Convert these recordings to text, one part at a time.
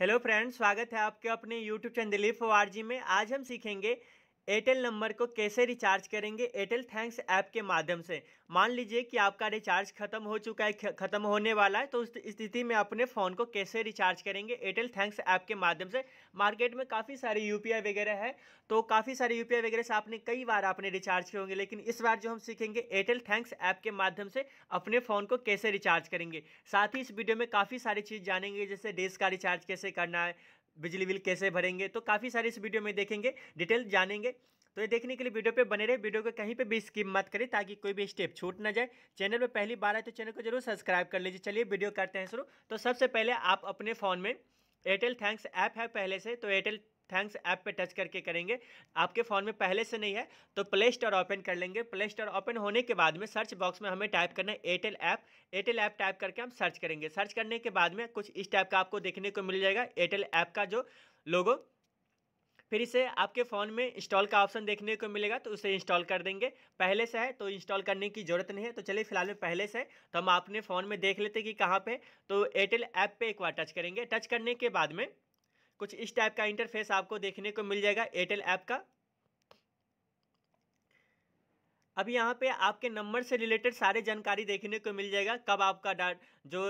hello friends स्वागत है आपके अपने यूट्यूब चैनल दिलीप जी में आज हम सीखेंगे एयरटेल नंबर को कैसे रिचार्ज करेंगे एयरटेल थैंक्स ऐप के माध्यम से मान लीजिए कि आपका रिचार्ज खत्म हो चुका है खत्म होने वाला है तो उस स्थिति में अपने फ़ोन को कैसे रिचार्ज करेंगे एयरटेल थैंक्स ऐप के माध्यम से मार्केट में काफ़ी सारे यू वगैरह है तो काफ़ी सारे यू वगैरह से आपने कई बार आपने रिचार्ज किए होंगे लेकिन इस बार जो हम सीखेंगे एयरटेल थैंक्स ऐप के माध्यम से अपने फ़ोन को कैसे रिचार्ज करेंगे साथ ही इस वीडियो में काफ़ी सारी चीज़ जानेंगे जैसे डेस्क का रिचार्ज कैसे करना है बिजली बिल कैसे भरेंगे तो काफ़ी सारे इस वीडियो में देखेंगे डिटेल जानेंगे तो ये देखने के लिए वीडियो पे बने रहे वीडियो को कहीं पे भी स्किप मत करें ताकि कोई भी स्टेप छूट ना जाए चैनल पे पहली बार आए तो चैनल को जरूर सब्सक्राइब कर लीजिए चलिए वीडियो करते हैं शुरू तो सबसे पहले आप अपने फ़ोन में एयरटेल थैंक्स ऐप है पहले से तो एयरटेल थैंक्स ऐप पे टच करके करेंगे आपके फ़ोन में पहले से नहीं है तो प्ले स्टोर ओपन कर लेंगे प्ले स्टोर ओपन होने के बाद में सर्च बॉक्स में हमें टाइप करना है Airtel app Airtel app type करके हम सर्च करेंगे सर्च करने के बाद में कुछ इस टाइप का आपको देखने को मिल जाएगा एयरटेल ऐप का जो लोगो फिर इसे आपके फ़ोन में इंस्टॉल का ऑप्शन देखने को मिलेगा तो उसे इंस्टॉल कर देंगे पहले से है तो इंस्टॉल करने की ज़रूरत नहीं है तो चलिए फिलहाल में पहले से तो हम अपने फ़ोन में देख लेते कि कहाँ पे तो एयरटेल ऐप पे एक बार टच करेंगे टच करने के बाद में कुछ इस टाइप का इंटरफेस आपको देखने को मिल जाएगा एयरटेल ऐप का अब यहाँ पे आपके नंबर से रिलेटेड सारे जानकारी देखने को मिल जाएगा कब आपका डाट जो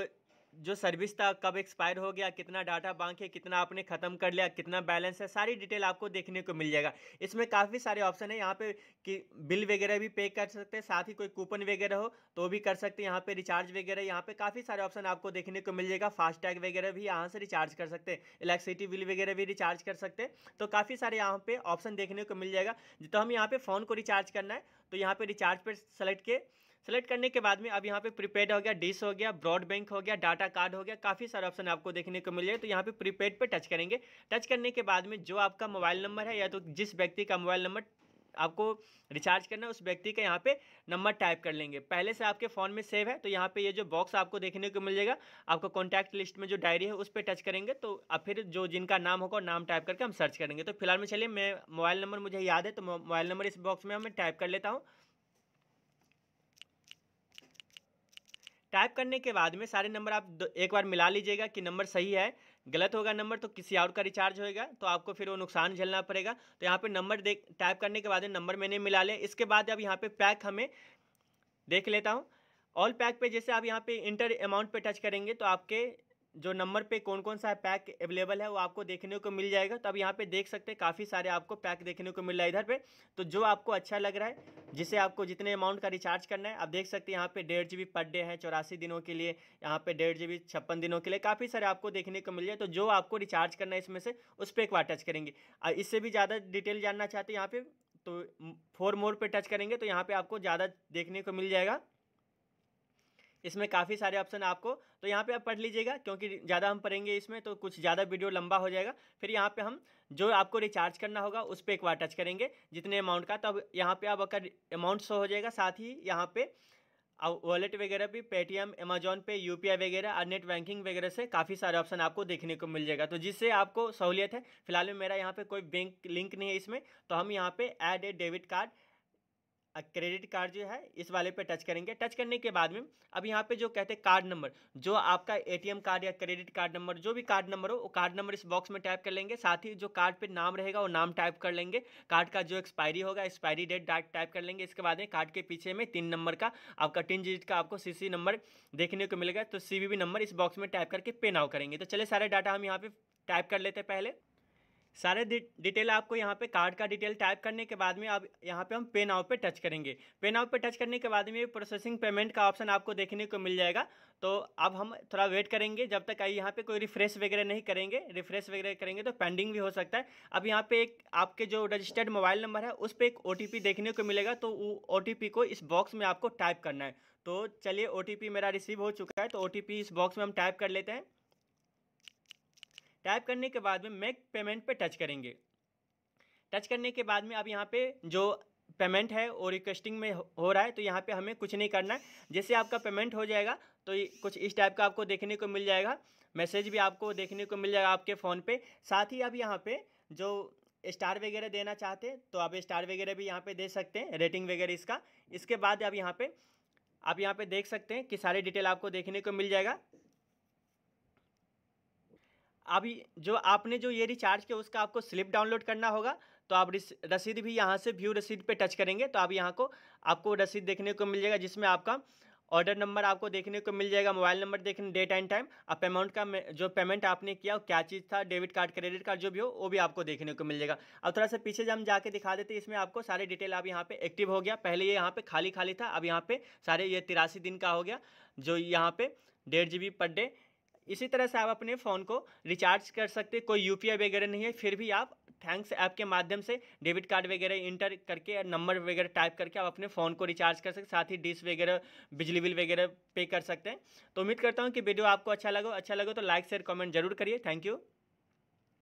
जो सर्विस था कब एक्सपायर हो गया कितना डाटा बैंक है कितना आपने ख़त्म कर लिया कितना बैलेंस है सारी डिटेल आपको देखने को मिल जाएगा इसमें काफ़ी सारे ऑप्शन है यहाँ पे कि बिल वगैरह भी पे कर सकते हैं साथ ही कोई कूपन वगैरह हो तो भी कर सकते हैं यहाँ पे रिचार्ज वगैरह यहाँ पे काफ़ी सारे ऑप्शन आपको देखने को मिल जाएगा फास्टैग वगैरह भी यहाँ से रिचार्ज कर सकते हैं इलेक्ट्रिसिटी बिल वगैरह भी रिचार्ज कर सकते हैं तो काफ़ी सारे यहाँ पर ऑप्शन देखने को मिल जाएगा तो हम यहाँ पर फ़ोन को रिचार्ज करना है तो यहाँ पर रिचार्ज पर सेलेक्ट के सेलेक्ट करने के बाद में अब यहाँ पे प्रीपेड हो गया डिश हो गया ब्रॉड बैंक हो गया डाटा कार्ड हो गया काफ़ी सारे ऑप्शन आपको देखने को मिल जाए तो यहाँ पे प्रीपेड पे टच करेंगे टच करने के बाद में जो आपका मोबाइल नंबर है या तो जिस व्यक्ति का मोबाइल नंबर आपको रिचार्ज करना है उस व्यक्ति का यहाँ पे नंबर टाइप कर लेंगे पहले से आपके फ़ोन में सेव है तो यहाँ पे ये जो बॉक्स आपको देखने को मिल जाएगा आपका कॉन्टैक्ट लिस्ट में जो डायरी है उस पर टच करेंगे तो अब फिर जो जिनका नाम होगा नाम टाइप करके हम सर्च करेंगे तो फिलहाल में चलिए मैं मोबाइल नंबर मुझे याद है तो मोबाइल नंबर इस बॉक्स में मैं टाइप कर लेता हूँ टाइप करने के बाद में सारे नंबर आप एक बार मिला लीजिएगा कि नंबर सही है गलत होगा नंबर तो किसी और का रिचार्ज होएगा तो आपको फिर वो नुकसान झेलना पड़ेगा तो यहाँ पे नंबर देख टाइप करने के बाद नंबर मैंने मिला लिया इसके बाद अब यहाँ पे पैक हमें देख लेता हूँ ऑल पैक पे जैसे आप यहाँ पे इंटर अमाउंट पे टच करेंगे तो आपके जो नंबर पे कौन कौन सा पैक अवेलेबल है वो आपको देखने को मिल जाएगा तो अब यहाँ पे देख सकते हैं काफ़ी सारे आपको पैक देखने को मिल रहा है इधर पे तो जो आपको अच्छा लग रहा है जिसे आपको जितने अमाउंट का रिचार्ज करना है आप देख सकते हैं यहाँ पे डेढ़ जी पर डे है चौरासी दिनों के लिए यहाँ पे डेढ़ जी छप्पन दिनों के लिए काफ़ी सारे आपको देखने को मिल जाए तो जो आपको रिचार्ज करना है इसमें से उस पर एक बार टच करेंगे इससे भी ज़्यादा डिटेल जानना चाहते हैं यहाँ पर तो फोर मोर पर टच करेंगे तो यहाँ पर आपको ज़्यादा देखने को मिल जाएगा इसमें काफ़ी सारे ऑप्शन आपको तो यहाँ पे आप पढ़ लीजिएगा क्योंकि ज़्यादा हम पढ़ेंगे इसमें तो कुछ ज़्यादा वीडियो लंबा हो जाएगा फिर यहाँ पे हम जो आपको रिचार्ज करना होगा उस पर एक बार टच करेंगे जितने अमाउंट का तब तो यहाँ पे आप अगर अमाउंट शो हो जाएगा साथ ही यहाँ पे वॉलेट वगैरह भी पेटीएम अमेजोन पे यू वगैरह और नेट बैंकिंग वगैरह से काफ़ी सारे ऑप्शन आपको देखने को मिल जाएगा तो जिससे आपको सहूलियत है फिलहाल में मेरा यहाँ पे कोई बैंक लिंक नहीं है इसमें तो हम यहाँ पे add a debit card credit card जो है इस वाले पे टच करेंगे टच करने के बाद में अब यहाँ पे जो कहते हैं कार्ड नंबर जो आपका एटीएम कार्ड या क्रेडिट कार्ड नंबर जो भी कार्ड नंबर हो वो कार्ड नंबर इस बॉक्स में टाइप कर लेंगे साथ ही जो कार्ड पे नाम रहेगा वो नाम टाइप कर लेंगे कार्ड का जो एक्सपायरी होगा एक्सपायरी डेट टाइप कर लेंगे इसके बाद में कार्ड के पीछे में तीन नंबर का आपका तीन डिजिट का आपको सी नंबर देखने को मिलेगा तो सी नंबर इस बॉक्स में टाइप करके पे नाउ करेंगे तो चले सारे डाटा हम यहाँ पे टाइप कर लेते हैं पहले सारे डिटेल आपको यहाँ पे कार्ड का डिटेल टाइप करने के बाद में आप यहाँ पे हम पे नाव पे टच करेंगे पे नाव पे टच करने के बाद में प्रोसेसिंग पेमेंट का ऑप्शन आपको देखने को मिल जाएगा तो अब हम थोड़ा वेट करेंगे जब तक आई यहाँ पे कोई रिफ्रेश वगैरह नहीं करेंगे रिफ्रेश वगैरह करेंगे तो पेंडिंग भी हो सकता है अब यहाँ पे एक आपके जो रजिस्टर्ड मोबाइल नंबर है उस पर एक ओ देखने को मिलेगा तो वो ओ को इस बॉक्स में आपको टाइप करना है तो चलिए ओ मेरा रिसीव हो चुका है तो ओ इस बॉक्स में हम टाइप कर लेते हैं टाइप करने के बाद में मेक पेमेंट पे टच करेंगे टच करने के बाद में अब यहाँ पे जो पेमेंट है और रिक्वेस्टिंग में हो रहा है तो यहाँ पे हमें कुछ नहीं करना है जैसे आपका पेमेंट हो जाएगा तो कुछ इस टाइप का आपको देखने को मिल जाएगा मैसेज भी आपको देखने को मिल जाएगा आपके फ़ोन पे साथ ही अब यहाँ पे जो स्टार वगैरह देना चाहते हैं तो आप स्टार वगैरह भी यहाँ पर दे सकते हैं रेटिंग वगैरह इसका इसके बाद अब यहाँ पे आप यहाँ पर देख सकते हैं कि सारी डिटेल आपको देखने को मिल जाएगा अभी जो आपने जो ये रिचार्ज किया उसका आपको स्लिप डाउनलोड करना होगा तो आप रसीद भी यहाँ से व्यू रसीद पे टच करेंगे तो आप यहाँ को आपको रसीद देखने को मिल जाएगा जिसमें आपका ऑर्डर नंबर आपको देखने को मिल जाएगा मोबाइल नंबर देखने डेट एंड टाइम आप अमाउंट का जो पेमेंट आपने किया क्या चीज़ था डेबिट कार्ड क्रेडिट कार्ड जो भी हो वो भी आपको देखने को मिल जाएगा अब थोड़ा सा पीछे जब हम जाके दिखा देते इसमें आपको सारे डिटेल अब यहाँ पे एक्टिव हो गया पहले ये यहाँ पे खाली खाली था अब यहाँ पे सारे ये तिरासी दिन का हो गया जो यहाँ पे डेढ़ जी पर डे इसी तरह से आप अपने फ़ोन को रिचार्ज कर सकते कोई यू वगैरह नहीं है फिर भी आप थैंक्स ऐप के माध्यम से डेबिट कार्ड वगैरह इंटर करके नंबर वगैरह टाइप करके आप अपने फ़ोन को रिचार्ज कर सकते साथ ही डिश वगैरह बिजली बिल वगैरह पे कर सकते हैं तो उम्मीद करता हूँ कि वीडियो आपको अच्छा लगा अच्छा लगे तो लाइक शेयर कमेंट जरूर करिए थैंक यू